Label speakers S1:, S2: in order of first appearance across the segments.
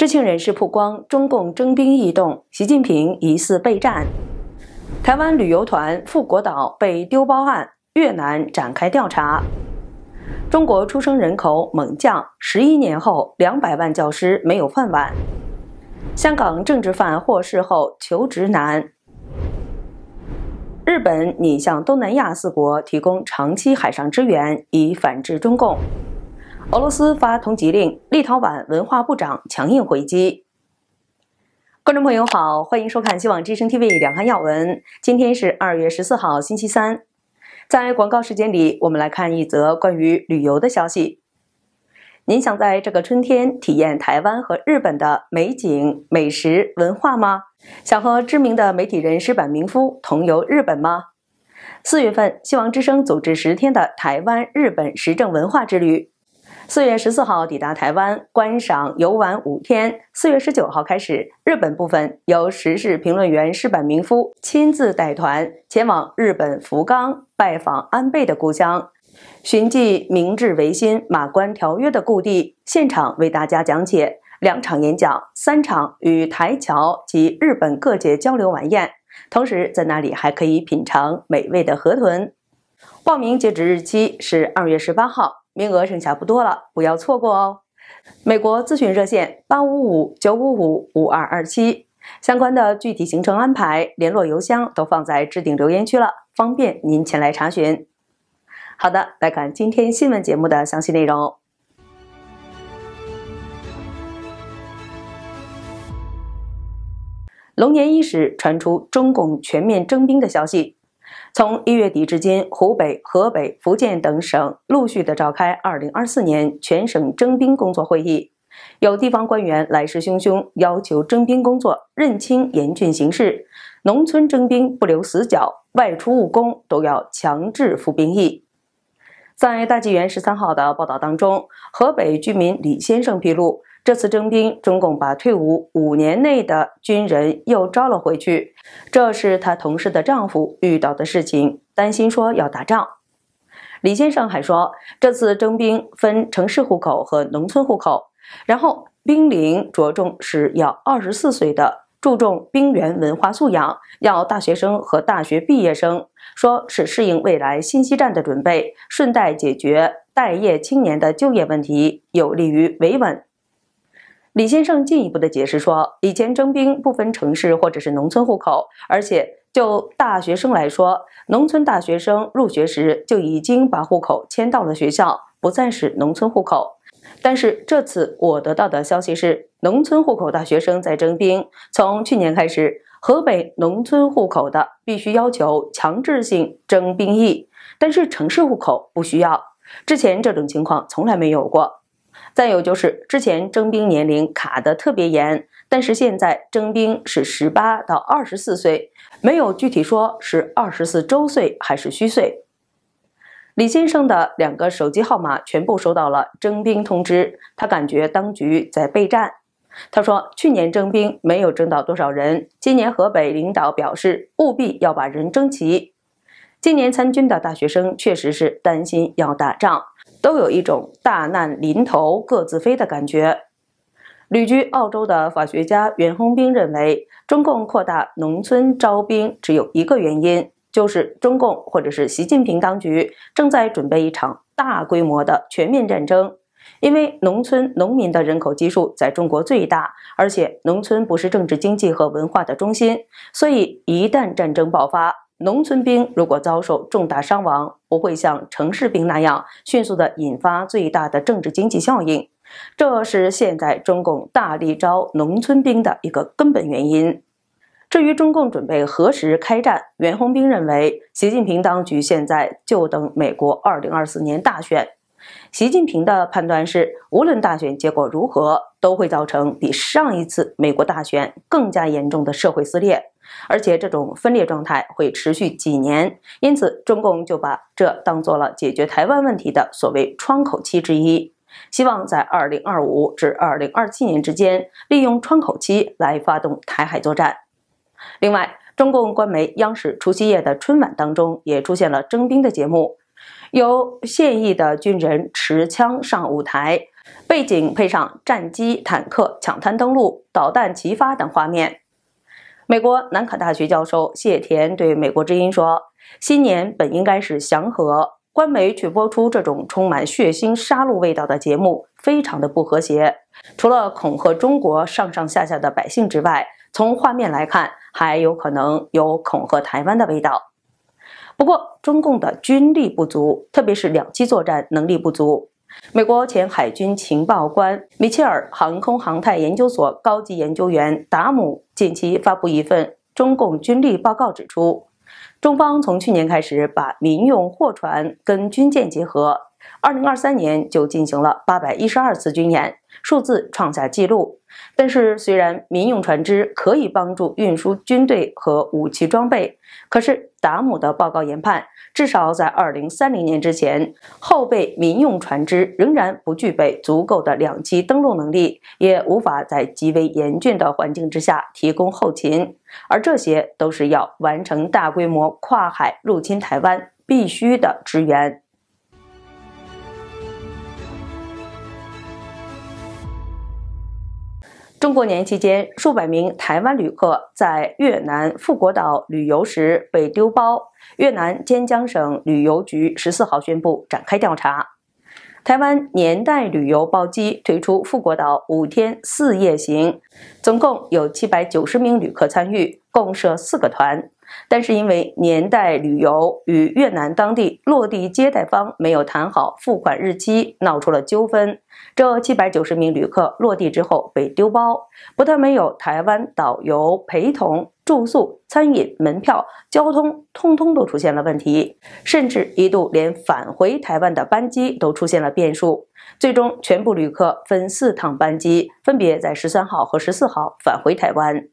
S1: 知情人士曝光中共征兵异动，习近平疑似备战；台湾旅游团赴国岛被丢包案，越南展开调查；中国出生人口猛降，十一年后两百万教师没有饭碗；香港政治犯获释后求职难；日本拟向东南亚四国提供长期海上支援，以反制中共。俄罗斯发通缉令，立陶宛文化部长强硬回击。观众朋友好，欢迎收看《希望之声 TV》两岸要闻。今天是二月十四号，星期三。在广告时间里，我们来看一则关于旅游的消息。您想在这个春天体验台湾和日本的美景、美食、文化吗？想和知名的媒体人石板明夫同游日本吗？四月份，《希望之声》组织十天的台湾、日本时政文化之旅。四月十四号抵达台湾观赏游玩五天。四月十九号开始，日本部分由时事评论员石坂明夫亲自带团前往日本福冈，拜访安倍的故乡，寻迹明治维新《马关条约》的故地，现场为大家讲解两场演讲，三场与台侨及日本各界交流晚宴。同时，在那里还可以品尝美味的河豚。报名截止日期是二月十八号。名额剩下不多了，不要错过哦！美国咨询热线八五五九五五五二二七，相关的具体行程安排、联络邮箱都放在置顶留言区了，方便您前来查询。好的，来看今天新闻节目的详细内容。龙年伊始，传出中共全面征兵的消息。从一月底至今，湖北、河北、福建等省陆续的召开二零二四年全省征兵工作会议，有地方官员来势汹汹，要求征兵工作认清严峻形势，农村征兵不留死角，外出务工都要强制服兵役。在大纪元十三号的报道当中，河北居民李先生披露。这次征兵，中共把退伍五年内的军人又招了回去。这是他同事的丈夫遇到的事情，担心说要打仗。李先生还说，这次征兵分城市户口和农村户口，然后兵龄着重是要二十四岁的，注重兵员文化素养，要大学生和大学毕业生，说是适应未来信息战的准备，顺带解决待业青年的就业问题，有利于维稳。李先生进一步的解释说，以前征兵不分城市或者是农村户口，而且就大学生来说，农村大学生入学时就已经把户口迁到了学校，不再是农村户口。但是这次我得到的消息是，农村户口大学生在征兵。从去年开始，河北农村户口的必须要求强制性征兵役，但是城市户口不需要。之前这种情况从来没有过。再有就是，之前征兵年龄卡得特别严，但是现在征兵是十八到二十四岁，没有具体说是二十四周岁还是虚岁。李先生的两个手机号码全部收到了征兵通知，他感觉当局在备战。他说，去年征兵没有征到多少人，今年河北领导表示务必要把人征齐。今年参军的大学生确实是担心要打仗。都有一种大难临头各自飞的感觉。旅居澳洲的法学家袁宏斌认为，中共扩大农村招兵只有一个原因，就是中共或者是习近平当局正在准备一场大规模的全面战争。因为农村农民的人口基数在中国最大，而且农村不是政治、经济和文化的中心，所以一旦战争爆发。农村兵如果遭受重大伤亡，不会像城市兵那样迅速的引发最大的政治经济效应，这是现在中共大力招农村兵的一个根本原因。至于中共准备何时开战，袁宏兵认为，习近平当局现在就等美国2024年大选。习近平的判断是，无论大选结果如何，都会造成比上一次美国大选更加严重的社会撕裂。而且这种分裂状态会持续几年，因此中共就把这当做了解决台湾问题的所谓窗口期之一，希望在二零二五至二零二七年之间利用窗口期来发动台海作战。另外，中共官媒央视除夕夜的春晚当中也出现了征兵的节目，由现役的军人持枪上舞台，背景配上战机、坦克、抢滩登陆、导弹齐发等画面。美国南卡大学教授谢田对《美国之音》说：“新年本应该是祥和，官媒却播出这种充满血腥杀戮味道的节目，非常的不和谐。除了恐吓中国上上下下的百姓之外，从画面来看，还有可能有恐吓台湾的味道。不过，中共的军力不足，特别是两栖作战能力不足。”美国前海军情报官、米切尔航空航太研究所高级研究员达姆近期发布一份中共军力报告，指出，中方从去年开始把民用货船跟军舰结合。二零二三年就进行了八百一十二次军演，数字创下纪录。但是，虽然民用船只可以帮助运输军队和武器装备，可是达姆的报告研判，至少在二零三零年之前，后备民用船只仍然不具备足够的两栖登陆能力，也无法在极为严峻的环境之下提供后勤，而这些都是要完成大规模跨海入侵台湾必须的支援。中国年期间，数百名台湾旅客在越南富国岛旅游时被丢包。越南坚江省旅游局十四号宣布展开调查。台湾年代旅游包机推出富国岛五天四夜行，总共有七百九十名旅客参与，共设四个团。但是因为年代旅游与越南当地落地接待方没有谈好付款日期，闹出了纠纷。这七百九十名旅客落地之后被丢包，不但没有台湾导游陪同，住宿、餐饮、门票、交通，通通都出现了问题，甚至一度连返回台湾的班机都出现了变数。最终，全部旅客分四趟班机，分别在十三号和十四号返回台湾。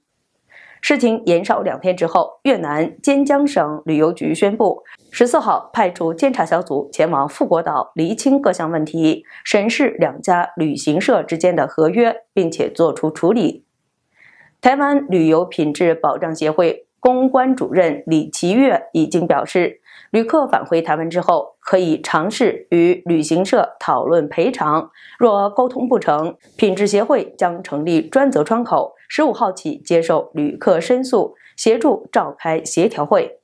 S1: 事情延烧两天之后，越南坚江省旅游局宣布，十四号派出监察小组前往富国岛，厘清各项问题，审视两家旅行社之间的合约，并且做出处理。台湾旅游品质保障协会公关主任李奇月已经表示。旅客返回台湾之后，可以尝试与旅行社讨论赔偿。若沟通不成，品质协会将成立专责窗口，十五号起接受旅客申诉，协助召开协调会。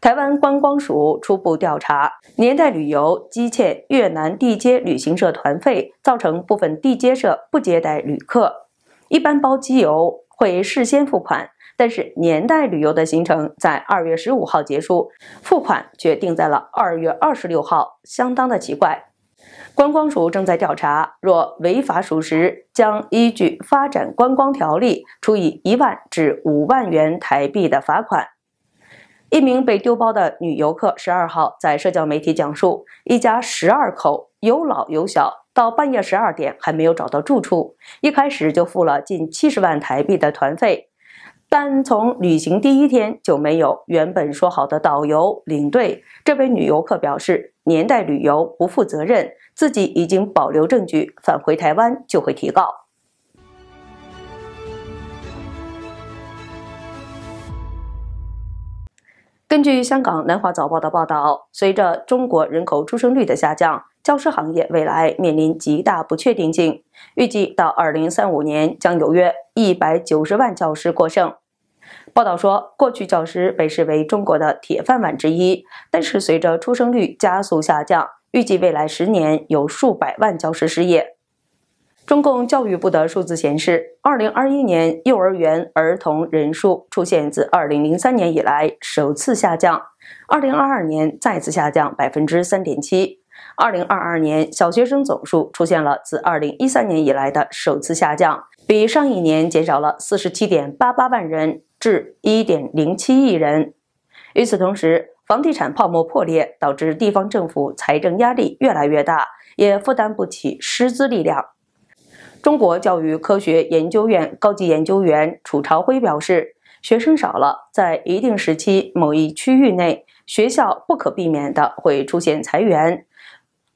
S1: 台湾观光署初步调查，年代旅游积欠越南地接旅行社团费，造成部分地接社不接待旅客。一般包机游会事先付款。但是，年代旅游的行程在二月十五号结束，付款却定在了二月二十六号，相当的奇怪。观光署正在调查，若违法属实，将依据《发展观光条例》处以一万至五万元台币的罚款。一名被丢包的女游客十二号在社交媒体讲述，一家十二口有老有小，到半夜十二点还没有找到住处，一开始就付了近七十万台币的团费。但从旅行第一天就没有原本说好的导游领队，这位女游客表示，年代旅游不负责任，自己已经保留证据，返回台湾就会提告。根据香港南华早报的报道，随着中国人口出生率的下降，教师行业未来面临极大不确定性，预计到2035年将有约190万教师过剩。报道说，过去教师被视为中国的铁饭碗之一，但是随着出生率加速下降，预计未来十年有数百万教师失业。中共教育部的数字显示，二零二一年幼儿园儿童人数出现自二零零三年以来首次下降，二零二二年再次下降百分之三点七。二零二二年小学生总数出现了自二零一三年以来的首次下降，比上一年减少了四十七点八八万人。至1.07亿人。与此同时，房地产泡沫破裂导致地方政府财政压力越来越大，也负担不起师资力量。中国教育科学研究院高级研究员储朝晖表示：“学生少了，在一定时期某一区域内，学校不可避免的会出现裁员。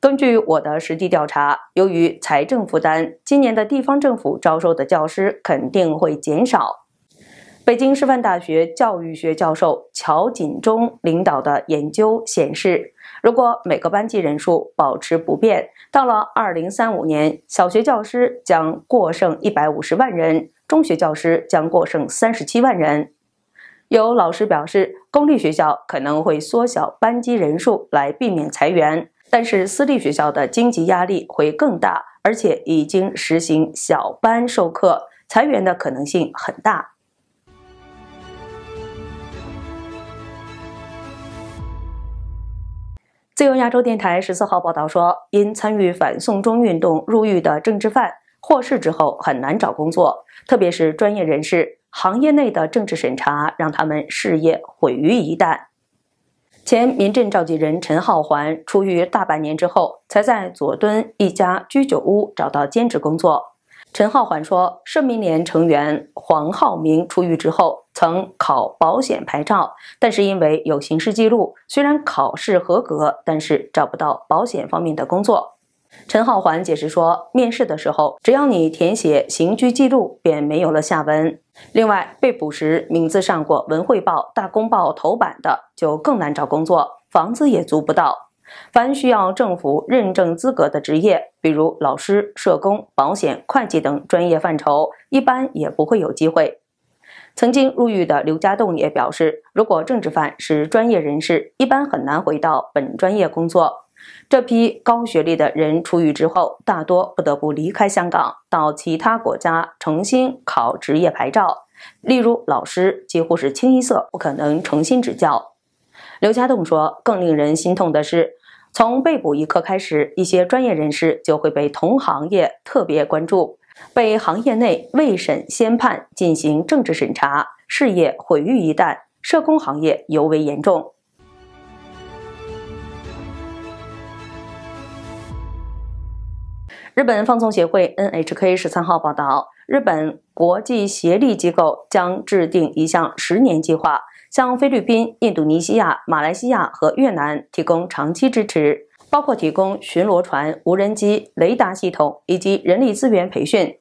S1: 根据我的实地调查，由于财政负担，今年的地方政府招收的教师肯定会减少。”北京师范大学教育学教授乔锦中领导的研究显示，如果每个班级人数保持不变，到了二零三五年，小学教师将过剩一百五十万人，中学教师将过剩三十七万人。有老师表示，公立学校可能会缩小班级人数来避免裁员，但是私立学校的经济压力会更大，而且已经实行小班授课，裁员的可能性很大。自由亚洲电台十四号报道说，因参与反送中运动入狱的政治犯获释之后很难找工作，特别是专业人士，行业内的政治审查让他们事业毁于一旦。前民政召集人陈浩环，出狱大半年之后才在佐敦一家居酒屋找到兼职工作。陈浩环说，社民联成员黄浩明出狱之后，曾考保险牌照，但是因为有刑事记录，虽然考试合格，但是找不到保险方面的工作。陈浩环解释说，面试的时候，只要你填写刑拘记录，便没有了下文。另外，被捕时名字上过《文汇报》《大公报》头版的，就更难找工作，房子也租不到。凡需要政府认证资格的职业，比如老师、社工、保险、会计等专业范畴，一般也不会有机会。曾经入狱的刘家栋也表示，如果政治犯是专业人士，一般很难回到本专业工作。这批高学历的人出狱之后，大多不得不离开香港，到其他国家重新考职业牌照。例如，老师几乎是清一色，不可能重新执教。刘家栋说，更令人心痛的是。从被捕一刻开始，一些专业人士就会被同行业特别关注，被行业内未审先判进行政治审查，事业毁于一旦，社工行业尤为严重。日本放送协会 N H K 十三号报道，日本国际协力机构将制定一项十年计划。向菲律宾、印度尼西亚、马来西亚和越南提供长期支持，包括提供巡逻船、无人机、雷达系统以及人力资源培训。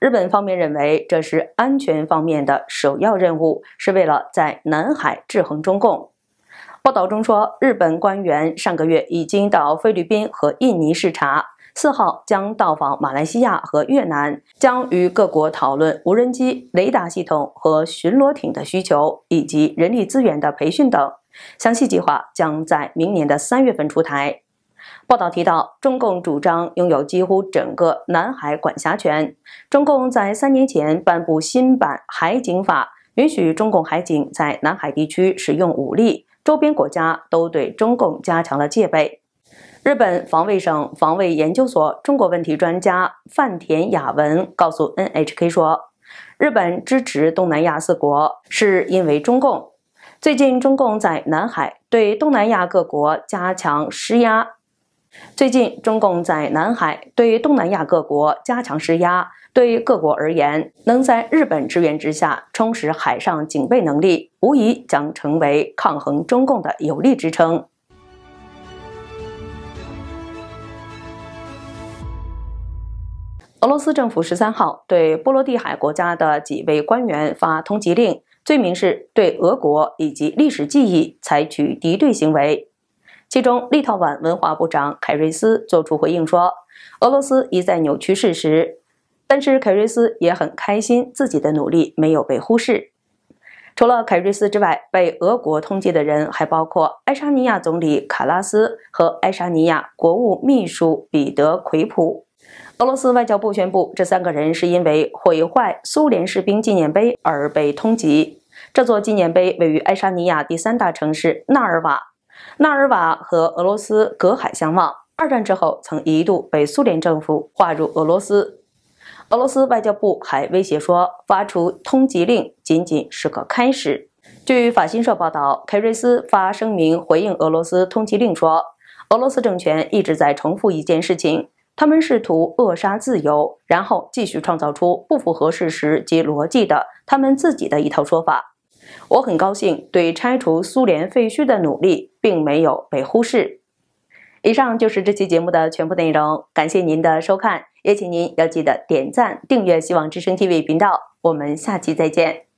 S1: 日本方面认为，这是安全方面的首要任务，是为了在南海制衡中共。报道中说，日本官员上个月已经到菲律宾和印尼视察。四号将到访马来西亚和越南，将与各国讨论无人机、雷达系统和巡逻艇的需求，以及人力资源的培训等。详细计划将在明年的三月份出台。报道提到，中共主张拥有几乎整个南海管辖权。中共在三年前颁布新版海警法，允许中共海警在南海地区使用武力。周边国家都对中共加强了戒备。日本防卫省防卫研究所中国问题专家范田雅文告诉 NHK 说：“日本支持东南亚四国是因为中共最近中共在南海对东南亚各国加强施压。最近中共在南海对东南亚各国加强施压，对各国而言，能在日本支援之下充实海上警备能力，无疑将成为抗衡中共的有力支撑。”俄罗斯政府十三号对波罗的海国家的几位官员发通缉令，罪名是对俄国以及历史记忆采取敌对行为。其中，立陶宛文化部长凯瑞斯作出回应说：“俄罗斯一再扭曲事实。”但是，凯瑞斯也很开心自己的努力没有被忽视。除了凯瑞斯之外，被俄国通缉的人还包括爱沙尼亚总理卡拉斯和爱沙尼亚国务秘书彼得奎普。俄罗斯外交部宣布，这三个人是因为毁坏苏联士兵纪念碑而被通缉。这座纪念碑位于爱沙尼亚第三大城市纳尔瓦。纳尔瓦和俄罗斯隔海相望。二战之后，曾一度被苏联政府划入俄罗斯。俄罗斯外交部还威胁说，发出通缉令仅仅是个开始。据法新社报道，凯瑞斯发声明回应俄罗斯通缉令说：“俄罗斯政权一直在重复一件事情。”他们试图扼杀自由，然后继续创造出不符合事实及逻辑的他们自己的一套说法。我很高兴，对拆除苏联废墟的努力并没有被忽视。以上就是这期节目的全部内容，感谢您的收看，也请您要记得点赞、订阅希望之声 TV 频道。我们下期再见。